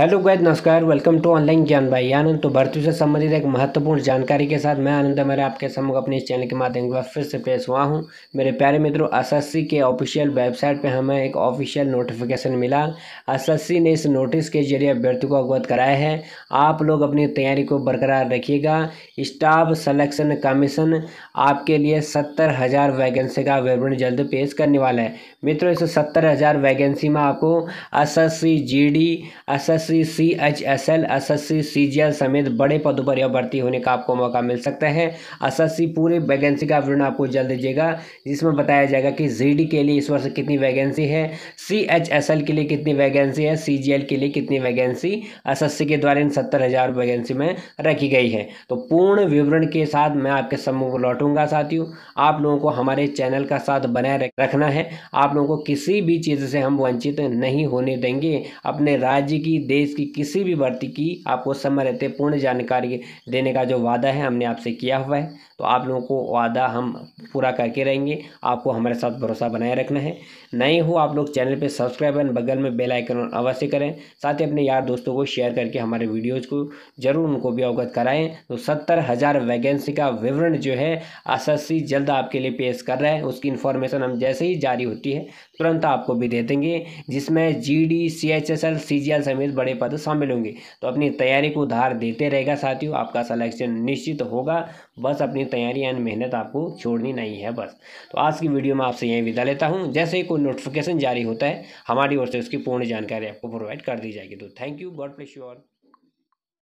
hello guys नमस्कार welcome to online ज्ञान भाई आनंद तो भर्ती से संबंधित एक महत्वपूर्ण जानकारी के साथ मैं आनंद मेरे आपके समूह अपने इस चैनल के माध्यम से फिर से पेश हुआ हूं मेरे प्यारे मित्रों एस के ऑफिशियल वेबसाइट पे हमें एक ऑफिशियल नोटिफिकेशन मिला एस ने इस नोटिस के जरिए अभ्यर्थियों को अवगत कराया है आप लोग अपनी तैयारी को बरकरार रखिएगा स्टाफ सलेक्शन कमीशन आपके लिए सत्तर हज़ार वैकेंसी का विवरण जल्द पेश करने वाला है मित्रों इस सत्तर हज़ार वैकेंसी में आपको S S C C H S L S S C C G L समेत बड़े पदों पर यह भर्ती होने का आपको मौका मिल सकता है एस एस सी वैकेंसी का विवरण आपको जल्द दीजिएगा जिसमें बताया जाएगा कि जी डी के लिए इस वर्ष कितनी वैकेंसी है सी एच एस एल के लिए कितनी वैकेंसी है सी जी एल के लिए कितनी वैकेंसी एस एस सी के द्वारा इन सत्तर हज़ार वैकेंसी में रखी गई है तो पूर्ण विवरण के साथ मैं आपके समूह को लौटूंगा साथियों आप लोगों को हमारे चैनल का साथ बनाए रखना है आप लोगों को किसी भी चीज़ से हम वंचित नहीं होने देंगे अपने राज्य की देश देश की किसी भी भर्ती की आपको समय रहते पूर्ण जानकारी देने का जो वादा है हमने आपसे किया हुआ है तो आप लोगों को वादा हम पूरा करके रहेंगे आपको हमारे साथ भरोसा बनाए रखना है नए हो आप लोग चैनल पर सब्सक्राइब एंड बगल में बेल आइकन अवश्य करें साथ ही अपने यार दोस्तों को शेयर करके हमारे वीडियोज़ को ज़रूर उनको भी अवगत कराएं तो सत्तर हज़ार वैकेंसी का विवरण जो है एस जल्द आपके लिए पेश कर रहा है उसकी इन्फॉर्मेशन हम जैसे ही जारी होती है तुरंत आपको भी दे देंगे जिसमें G D C H S L समेत बड़े पद शामिल होंगे तो अपनी तैयारी को उधार देते रहेगा साथियों आपका सलेक्शन निश्चित होगा बस अपनी तैयारी एंड मेहनत आपको छोड़नी नहीं है बस तो आज की वीडियो में आपसे यही विदा लेता हूँ जैसे ही कोई नोटिफिकेशन जारी होता है हमारी ओर से उसकी पूर्ण जानकारी आपको प्रोवाइड कर दी जाएगी तो thank you god bless you all